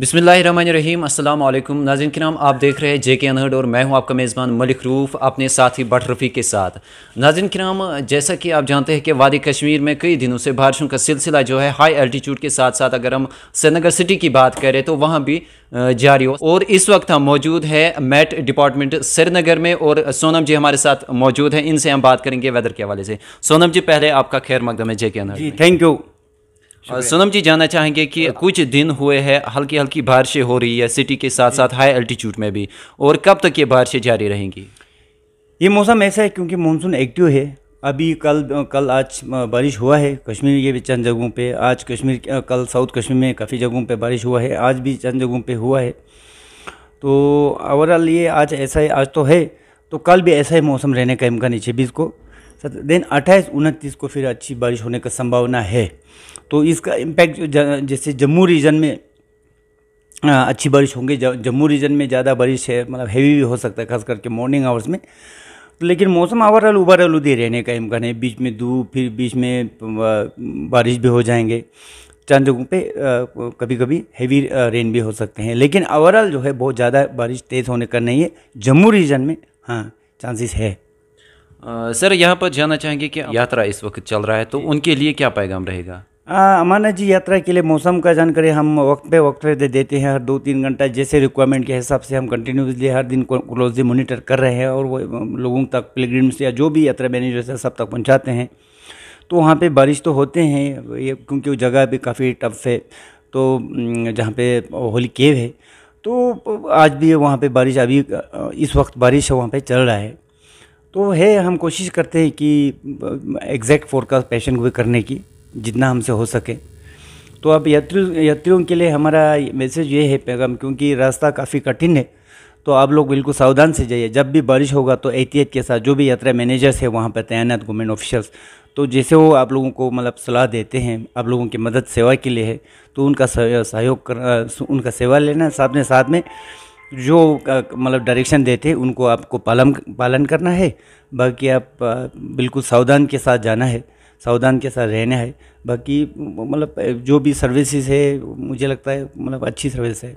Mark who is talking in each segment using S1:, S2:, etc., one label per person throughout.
S1: बिसमीम अल्लाम नाजिन के नाम आप देख रहे हैं जे के अनहर्ड और मैं हूं आपका मेज़बान मलिक रूफ अपने साथी बट रफ़ी के साथ नाजिन के नाम जैसा कि आप जानते हैं कि वादी कश्मीर में कई दिनों से बारिशों का सिलसिला जो है हाई एल्टीट्यूड के साथ साथ अगर हम श्रीनगर सिटी की बात करें तो वहाँ भी जारी हो और इस वक्त हम मौजूद है मेट डिपार्टमेंट श्रीनगर में और सोनम जी हमारे साथ मौजूद हैं इनसे हम बात करेंगे वेदर के हवाले से सोनम जी पहले आपका खैर मकदम है जे के अनहड थैंक यू सोनम जी जानना चाहेंगे कि कुछ दिन हुए हैं हल्की हल्की बारिशें हो रही है सिटी के साथ साथ हाई अल्टीट्यूड में भी और कब तक ये बारिशें जारी रहेंगी
S2: ये मौसम ऐसा है क्योंकि मानसून एक्टिव है अभी कल कल आज बारिश हुआ है कश्मीर के भी चंद जगहों पे आज कश्मीर कल साउथ कश्मीर में काफ़ी जगहों पे बारिश हुआ है आज भी चंद जगहों पे हुआ है तो ओवरऑल ये आज ऐसा है आज तो है तो कल भी ऐसा ही मौसम रहने का इम्कान है छब्बीस को देन तो 28 उनतीस को फिर अच्छी बारिश होने का संभावना है तो इसका इम्पैक्ट जैसे जम्मू रीजन में अच्छी बारिश होंगी जम्मू रीजन में ज़्यादा बारिश है मतलब हैवी भी हो सकता है खास करके मॉर्निंग आवर्स में लेकिन मौसम ओवरऑल उबर उदी रहने का इम्कान है बीच में धूप फिर बीच में बारिश भी हो जाएंगे चंद जगहों पे कभी कभी हैवी रेन भी हो सकते हैं लेकिन ओवरऑल जो है बहुत ज़्यादा बारिश तेज़ होने का नहीं है जम्मू रीजन में
S1: हाँ चांसेस है सर यहाँ पर जाना चाहेंगे कि यात्रा इस वक्त चल रहा है तो उनके लिए क्या पैगाम रहेगा
S2: अमाना जी यात्रा के लिए मौसम का जानकारी हम वक्त पे वक्त पे दे देते हैं हर दो तीन घंटा जैसे रिक्वायरमेंट के हिसाब से हम कंटिन्यूसली हर दिन क्लोजली मॉनिटर कर रहे हैं और वो लोगों तक पिलग्रिम्स या जो भी यात्रा मैनेजर्स हैं सब तक पहुँचाते हैं तो वहाँ पर बारिश तो होते हैं ये क्योंकि वो जगह भी काफ़ी टफ है तो जहाँ पे होली केव है तो आज भी वहाँ पे बारिश अभी इस वक्त बारिश है वहाँ पे चल रहा है तो है हम कोशिश करते हैं कि एग्जैक्ट फोरकास्ट पेशेंट को करने की जितना हमसे हो सके तो अब यात्रियों यात्रियों के लिए हमारा मैसेज ये है पैगाम क्योंकि रास्ता काफ़ी कठिन है तो आप लोग बिल्कुल सावधान से जाइए जब भी बारिश होगा तो एहतियात के साथ जो भी यात्रा मैनेजर्स है वहाँ पर तैनात गवर्नमेंट ऑफिशल्स तो जैसे वो आप लोगों को मतलब सलाह देते हैं आप लोगों की मदद सेवा के लिए है तो उनका सहयोग कर उनका सेवा लेना साथ में साथ में जो मतलब डायरेक्शन देते हैं उनको आपको पालन पालन करना है बाकी आप बिल्कुल सावधान के साथ जाना है सावधान के साथ रहना है बाकी मतलब जो भी सर्विसेज है मुझे लगता है मतलब अच्छी सर्विस है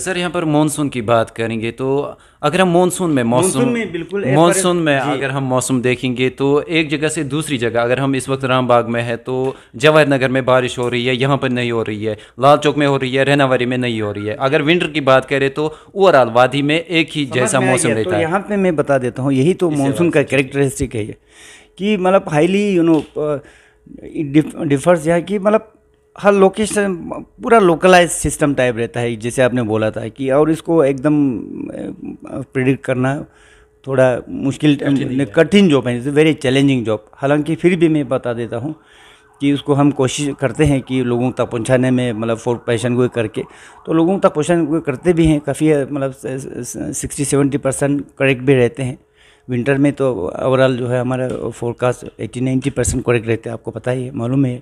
S1: सर यहाँ पर मानसून की बात करेंगे तो अगर हम मानसून में मौसम में बिल्कुल मानसून में अगर हम मौसम देखेंगे तो एक जगह से दूसरी जगह अगर हम इस वक्त रामबाग में है तो जवाहर नगर में बारिश हो रही है यहाँ पर नहीं हो रही है लाल चौक में हो रही है रहनावारी में नहीं हो रही है अगर विंटर की बात करें तो ओवरऑल वादी में एक ही जैसा मौसम रहता तो है यहाँ
S2: पर मैं बता देता हूँ यही तो मानसून का करेक्टरिस्टिक है कि मतलब हाईली यू नो डिफर्स है कि मतलब हर लोकेशन पूरा लोकलाइज सिस्टम टाइप रहता है जैसे आपने बोला था कि और इसको एकदम प्रिडिक्ट करना थोड़ा मुश्किल कठिन जॉब है वेरी चैलेंजिंग जॉब हालांकि फिर भी मैं बता देता हूँ कि उसको हम कोशिश करते हैं कि लोगों तक पहुँचाने में मतलब फोर पैशन को करके तो लोगों तक पहुँचाने को करते भी हैं काफ़ी मतलब सिक्सटी सेवेंटी परसेंट करेक्ट भी रहते हैं विंटर में तो ओवरऑल जो है हमारा forecast eighty ninety percent correct रहता है आपको पता ही है मालूम है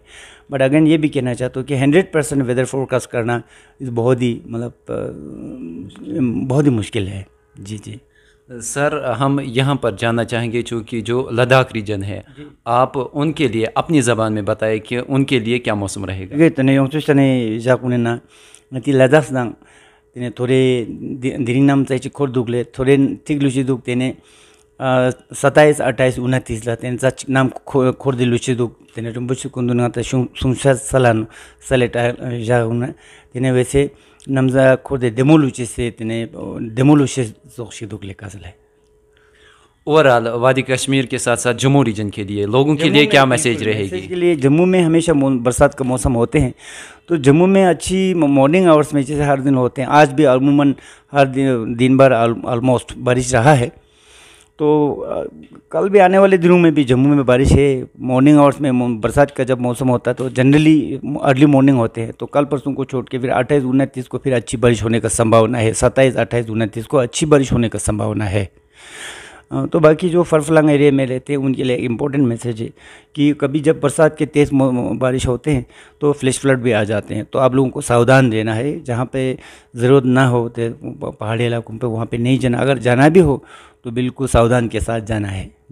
S2: बट अगेन ये भी कहना चाहता हूँ कि हंड्रेड परसेंट वेदर फोरकास्ट करना बहुत ही मतलब बहुत ही मुश्किल है जी जी
S1: सर हम यहाँ पर जानना चाहेंगे चूँकि जो लद्दाख रीजन है आप उनके लिए अपनी ज़बान में बताएं कि उनके लिए क्या मौसम रहेगा
S2: तने यंचुस्तने लद्दाख दांग तेने थोड़े दिरिंग नाम चाहिए खोर ले थोड़े ठीक लुची दुख तेने सत्ताईस अट्ठाईस उन्हातीसला त्यांचा नाम खो खोर्दे लुचिदू त्याने टुंबुशी कुंदुनाथ शु सुंशाद सलान सलेट अं, जाऊन त्याने वैसे नमजा खोर्दे डेमोलुचे से त्याने डेमोलुचे अं, जोशी दुख लेखा है
S1: ओवरऑल वादी कश्मीर के साथ साथ जम्मू रीजन के लिए लोगों के लिए क्या मैसेज रहेगी के
S2: लिए जम्मू में हमेशा बरसात का मौसम होते हैं तो जम्मू में अच्छी मॉर्निंग आवर्स में जैसे हर दिन होते हैं आज भी अमूमन हर दिन दिन भर ऑलमोस्ट बारिश रहा है तो कल भी आने वाले दिनों में भी जम्मू में बारिश है मॉर्निंग आवर्स में बरसात का जब मौसम होता है तो जनरली अर्ली मॉर्निंग होते हैं तो कल परसों को छोड़ के फिर अट्ठाईस उनतीस को फिर अच्छी बारिश होने का संभावना है सत्ताईस अट्ठाईस उनतीस को अच्छी बारिश होने का संभावना है हाँ, तो बाकी जो फरफलांग एरिया में रहते हैं उनके लिए इम्पोर्टेंट मैसेज है कि कभी जब बरसात के तेज़ बारिश होते हैं तो फ्लैश फ्लड भी आ जाते हैं तो आप लोगों को सावधान रहना है जहाँ पे ज़रूरत ना हो पहाड़ी इलाकों पर वहाँ पे नहीं जाना अगर जाना भी हो तो बिल्कुल सावधान के साथ जाना है